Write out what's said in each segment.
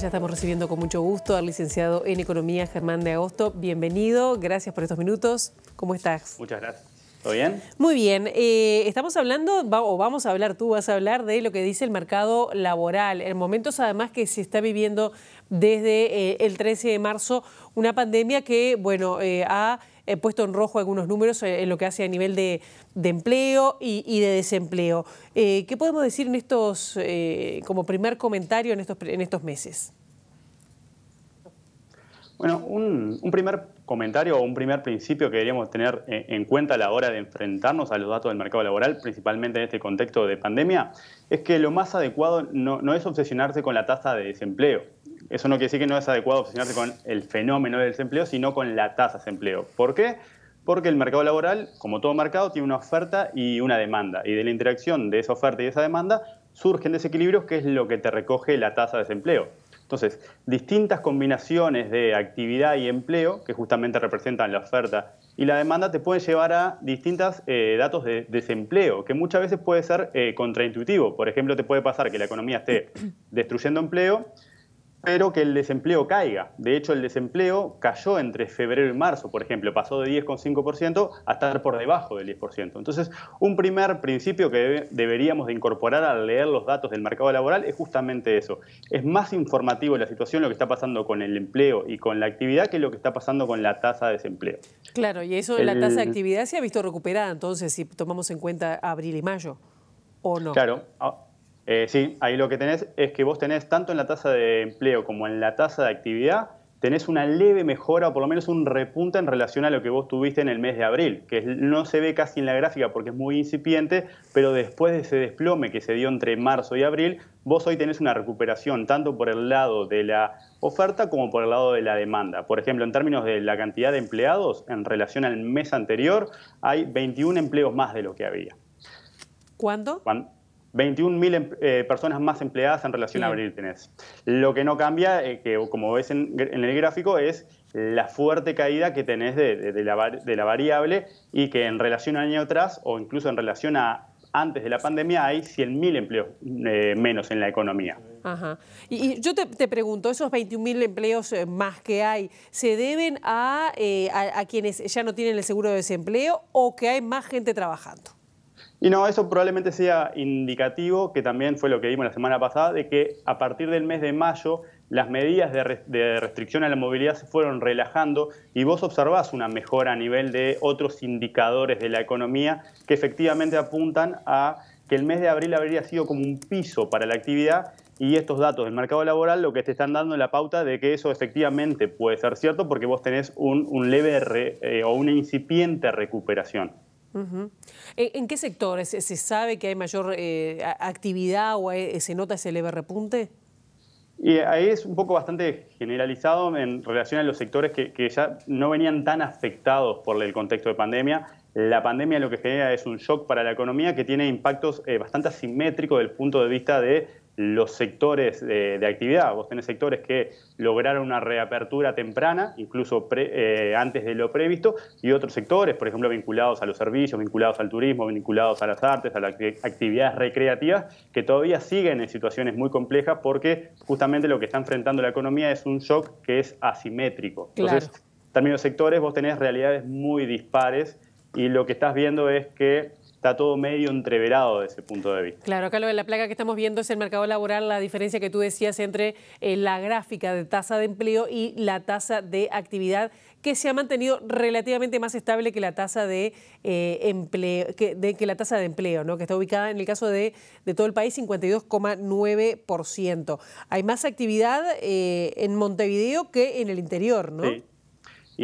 Ya estamos recibiendo con mucho gusto al licenciado en Economía Germán de Agosto. Bienvenido, gracias por estos minutos. ¿Cómo estás? Muchas gracias. ¿Todo bien? Muy bien. Eh, estamos hablando, o vamos a hablar, tú vas a hablar de lo que dice el mercado laboral, en momentos además que se está viviendo desde eh, el 13 de marzo una pandemia que, bueno, eh, ha He puesto en rojo algunos números eh, en lo que hace a nivel de, empleo y, de desempleo. Eh, ¿Qué podemos decir en estos, eh, como primer comentario en estos, en estos meses? Bueno, un, primer comentario o un primer principio que deberíamos tener en cuenta a la hora de enfrentarnos a los datos del mercado laboral, principalmente en este contexto de pandemia, es que lo más adecuado no es obsesionarse con la tasa de desempleo eso no quiere decir que no es adecuado obsesionarse con el fenómeno del desempleo, sino con la tasa de desempleo. ¿Por qué? Porque el mercado laboral, como todo mercado, tiene una oferta y una demanda. Y de la interacción de esa oferta y esa demanda surgen desequilibrios, que es lo que te recoge la tasa de desempleo. Entonces, distintas combinaciones de actividad y empleo, que justamente representan la oferta y la demanda, te pueden llevar a distintos eh, datos de desempleo, que muchas veces puede ser eh, contraintuitivo. Por ejemplo, te puede pasar que la economía esté destruyendo empleo pero que el desempleo caiga. De hecho, el desempleo cayó entre febrero y marzo, por ejemplo, pasó de 10,5% a estar por debajo del 10%. Entonces, un primer principio que deberíamos de incorporar al leer los datos del mercado laboral es justamente eso. Es más informativo la situación, lo que está pasando con el empleo y con la actividad, que lo que está pasando con la tasa de desempleo. Claro, y eso, de la tasa de actividad se ha visto recuperada, entonces, si tomamos en cuenta abril y mayo, ¿o no? Claro. Eh, sí, ahí lo que tenés es que vos tenés tanto en la tasa de empleo como en la tasa de actividad, tenés una leve mejora o por lo menos un repunte en relación a lo que vos tuviste en el mes de abril, que no se ve casi en la gráfica porque es muy incipiente, pero después de ese desplome que se dio entre marzo y abril, vos hoy tenés una recuperación tanto por el lado de la oferta como por el lado de la demanda. Por ejemplo, en términos de la cantidad de empleados, en relación al mes anterior, hay 21 empleos más de lo que había. ¿Cuándo? 21.000 em, eh, personas más empleadas en relación a abril tenés. Lo que no cambia, eh, que como ves en, el gráfico, es la fuerte caída que tenés de, la, variable y que en relación al año atrás o incluso en relación a antes de la pandemia hay 100.000 empleos eh, menos en la economía. Ajá. Y, yo te, pregunto, esos 21.000 empleos más que hay, ¿se deben a, a, quienes ya no tienen el seguro de desempleo o que hay más gente trabajando? Y no, eso probablemente sea indicativo, que también fue lo que vimos la semana pasada, de que a partir del mes de mayo las medidas de, restricción a la movilidad se fueron relajando y vos observás una mejora a nivel de otros indicadores de la economía que efectivamente apuntan a que el mes de abril habría sido como un piso para la actividad y estos datos del mercado laboral lo que te están dando la pauta de que eso efectivamente puede ser cierto porque vos tenés un, leve eh, o una incipiente recuperación. ¿En qué sectores se sabe que hay mayor eh, actividad o se nota ese leve repunte? Y ahí es un poco bastante generalizado en relación a los sectores que, ya no venían tan afectados por el contexto de pandemia. La pandemia lo que genera es un shock para la economía que tiene impactos eh, bastante asimétricos desde el punto de vista de los sectores de, actividad. Vos tenés sectores que lograron una reapertura temprana, incluso eh, antes de lo previsto, y otros sectores, por ejemplo, vinculados a los servicios, vinculados al turismo, vinculados a las artes, a las actividades recreativas, que todavía siguen en situaciones muy complejas porque justamente lo que está enfrentando la economía es un shock que es asimétrico. Entonces, también los sectores, vos tenés realidades muy dispares y lo que estás viendo es que está todo medio entreverado desde ese punto de vista. Claro, acá lo de la placa que estamos viendo es el mercado laboral, la diferencia que tú decías entre eh, la gráfica de tasa de empleo y la tasa de actividad que se ha mantenido relativamente más estable que la tasa de eh, empleo, que, de, que la tasa de empleo, ¿no? que está ubicada en el caso de, todo el país 52,9%. Hay más actividad eh, en Montevideo que en el interior, ¿no?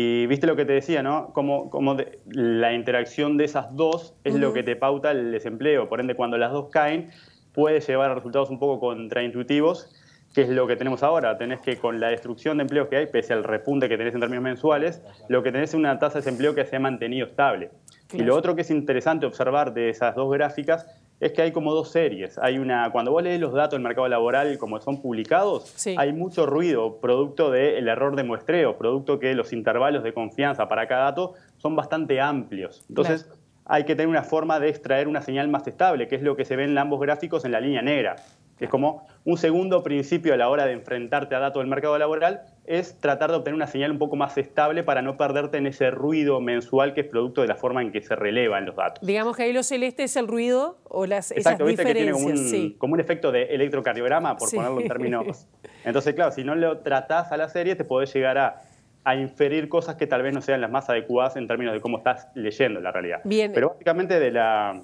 Y viste lo que te decía, ¿no? Como, como la interacción de esas dos es lo que te pauta el desempleo. Por ende, cuando las dos caen, puede llevar a resultados un poco contraintuitivos, que es lo que tenemos ahora. Tenés que con la destrucción de empleos que hay, pese al repunte que tenés en términos mensuales, lo que tenés es una tasa de desempleo que se ha mantenido estable. Y lo otro que es interesante observar de esas dos gráficas es que hay como dos series. Hay una, cuando vos lees los datos del mercado laboral como son publicados, hay mucho ruido producto del error de muestreo, producto que los intervalos de confianza para cada dato son bastante amplios. Entonces, hay que tener una forma de extraer una señal más estable, que es lo que se ve en ambos gráficos en la línea negra es como un segundo principio a la hora de enfrentarte a datos del mercado laboral, es tratar de obtener una señal un poco más estable para no perderte en ese ruido mensual que es producto de la forma en que se relevan los datos. Digamos que ahí lo celeste es el ruido o las Exacto, ¿viste que tiene como un, efecto de electrocardiograma, por ponerlo en términos. Entonces, claro, si no lo tratás a la serie, te podés llegar a a inferir cosas que tal vez no sean las más adecuadas en términos de cómo estás leyendo la realidad. Bien. Pero básicamente de la,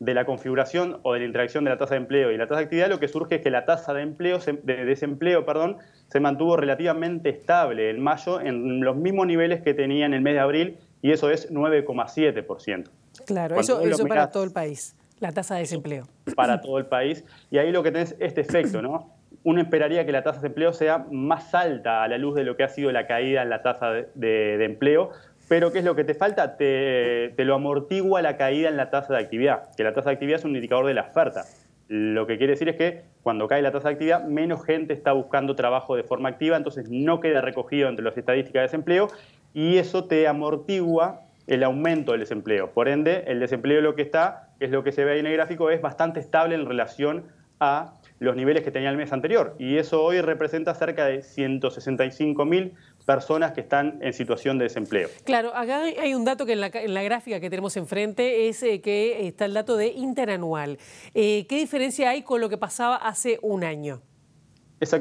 de la configuración o de la interacción de la tasa de empleo y la tasa de actividad, lo que surge es que la tasa de, empleo, de desempleo perdón, se mantuvo relativamente estable en mayo en los mismos niveles que tenía en el mes de abril y eso es 9,7%. Claro, eso, eso para todo el país, la tasa de desempleo. Para todo el país y ahí lo que tenés es este efecto, ¿no? Uno esperaría que la tasa de empleo sea más alta a la luz de lo que ha sido la caída en la tasa de empleo, pero ¿qué es lo que te falta? Te, lo amortigua la caída en la tasa de actividad, que la tasa de actividad es un indicador de la oferta. Lo que quiere decir es que cuando cae la tasa de actividad, menos gente está buscando trabajo de forma activa, entonces no queda recogido entre las estadísticas de desempleo y eso te amortigua el aumento del desempleo. Por ende, el desempleo lo que está, es lo que se ve ahí en el gráfico, es bastante estable en relación a los niveles que tenía el mes anterior. Y eso hoy representa cerca de 165.000 personas que están en situación de desempleo. Claro, acá hay un dato que en la, gráfica que tenemos enfrente es eh, que está el dato de interanual. Eh, ¿Qué diferencia hay con lo que pasaba hace un año?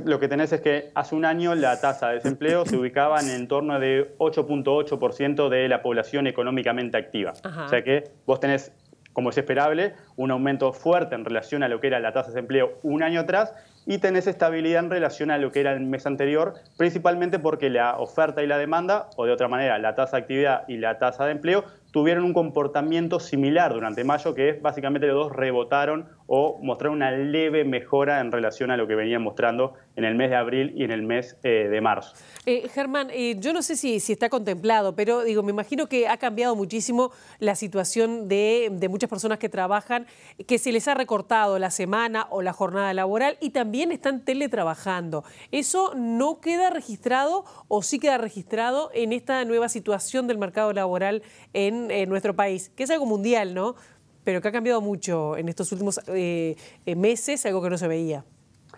lo que tenés es que hace un año la tasa de desempleo se ubicaba en torno de 8.8% de la población económicamente activa. O sea que vos tenés, como es esperable, un aumento fuerte en relación a lo que era la tasa de desempleo un año atrás y tenés estabilidad en relación a lo que era el mes anterior, principalmente porque la oferta y la demanda, o de otra manera, la tasa de actividad y la tasa de empleo, tuvieron un comportamiento similar durante mayo, que es básicamente los dos rebotaron o mostrar una leve mejora en relación a lo que venían mostrando en el mes de abril y en el mes eh, de marzo. Eh, Germán, eh, yo no sé si, está contemplado, pero digo, me imagino que ha cambiado muchísimo la situación de, muchas personas que trabajan, que se les ha recortado la semana o la jornada laboral y también están teletrabajando. ¿Eso no queda registrado o sí queda registrado en esta nueva situación del mercado laboral en nuestro país? Que es algo mundial, ¿no? pero que ha cambiado mucho en estos últimos eh, eh, meses, algo que no se veía.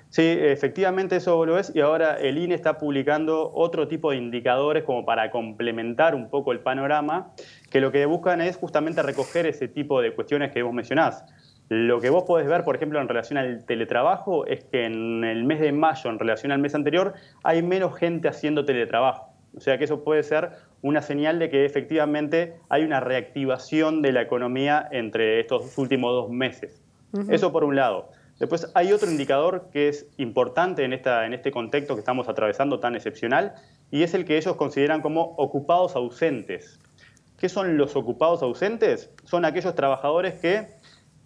Sí, efectivamente eso lo es y ahora el INE está publicando otro tipo de indicadores como para complementar un poco el panorama, que lo que buscan es justamente recoger ese tipo de cuestiones que vos mencionás. Lo que vos podés ver, por ejemplo, en relación al teletrabajo es que en el mes de mayo, en relación al mes anterior, hay menos gente haciendo teletrabajo. O sea que eso puede ser una señal de que efectivamente hay una reactivación de la economía entre estos últimos dos meses. Eso por un lado. Después hay otro indicador que es importante en, esta, en este contexto que estamos atravesando tan excepcional y es el que ellos consideran como ocupados ausentes. ¿Qué son los ocupados ausentes? Son aquellos trabajadores que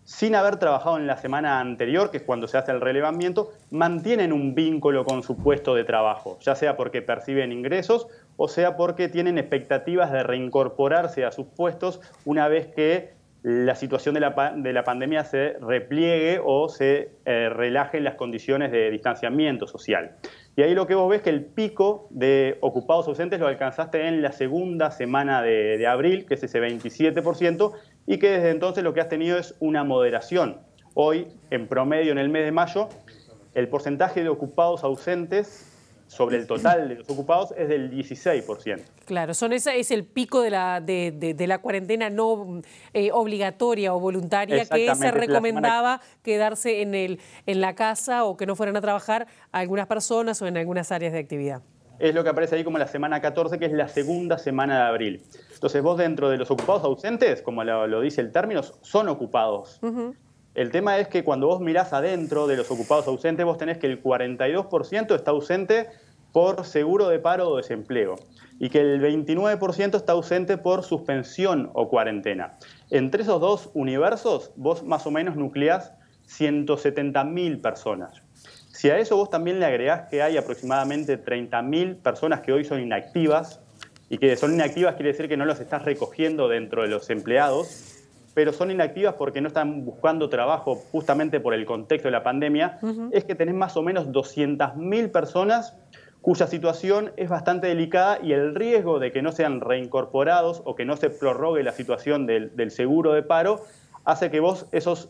sin haber trabajado en la semana anterior, que es cuando se hace el relevamiento, mantienen un vínculo con su puesto de trabajo, ya sea porque perciben ingresos o sea porque tienen expectativas de reincorporarse a sus puestos una vez que la situación de la, pandemia se repliegue o se relaje eh, relajen las condiciones de distanciamiento social. Y ahí lo que vos ves que el pico de ocupados ausentes lo alcanzaste en la segunda semana de, de abril, que es ese 27%, y que desde entonces lo que has tenido es una moderación. Hoy, en promedio, en el mes de mayo, el porcentaje de ocupados ausentes sobre el total de los ocupados es del 16%. Claro, son es el pico de la, cuarentena no eh, obligatoria o voluntaria que se recomendaba quedarse en, la casa o que no fueran a trabajar algunas personas o en algunas áreas de actividad. Es lo que aparece ahí como la semana 14, que es la segunda semana de abril. Entonces vos dentro de los ocupados ausentes, como lo, dice el término, son ocupados. El tema es que cuando vos mirás adentro de los ocupados ausentes, vos tenés que el 42% está ausente por seguro de paro o desempleo y que el 29% está ausente por suspensión o cuarentena. Entre esos dos universos, vos más o menos nucleás 170.000 personas. Si a eso vos también le agregás que hay aproximadamente 30.000 personas que hoy son inactivas, y que son inactivas quiere decir que no los estás recogiendo dentro de los empleados, pero son inactivas porque no están buscando trabajo justamente por el contexto de la pandemia, es que tenés más o menos 200.000 personas cuya situación es bastante delicada y el riesgo de que no sean reincorporados o que no se prorrogue la situación del, seguro de paro hace que vos, esos,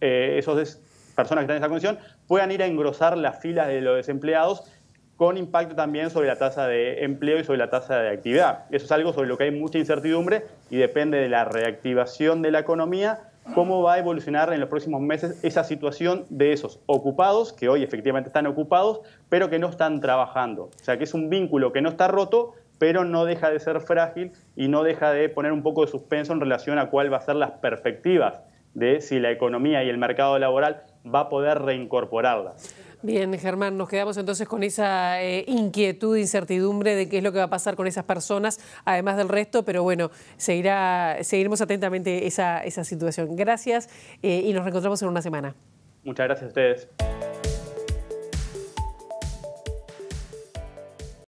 eh, esos personas que están en esa condición, puedan ir a engrosar las filas de los desempleados con impacto también sobre la tasa de empleo y sobre la tasa de actividad. Eso es algo sobre lo que hay mucha incertidumbre y depende de la reactivación de la economía, cómo va a evolucionar en los próximos meses esa situación de esos ocupados, que hoy efectivamente están ocupados, pero que no están trabajando. O sea, que es un vínculo que no está roto, pero no deja de ser frágil y no deja de poner un poco de suspenso en relación a cuál va a ser las perspectivas de si la economía y el mercado laboral va a poder reincorporarlas. Bien, Germán, nos quedamos entonces con esa eh, inquietud, incertidumbre de qué es lo que va a pasar con esas personas, además del resto, pero bueno, seguirá, seguiremos atentamente esa, situación. Gracias eh, y nos reencontramos en una semana. Muchas gracias a ustedes.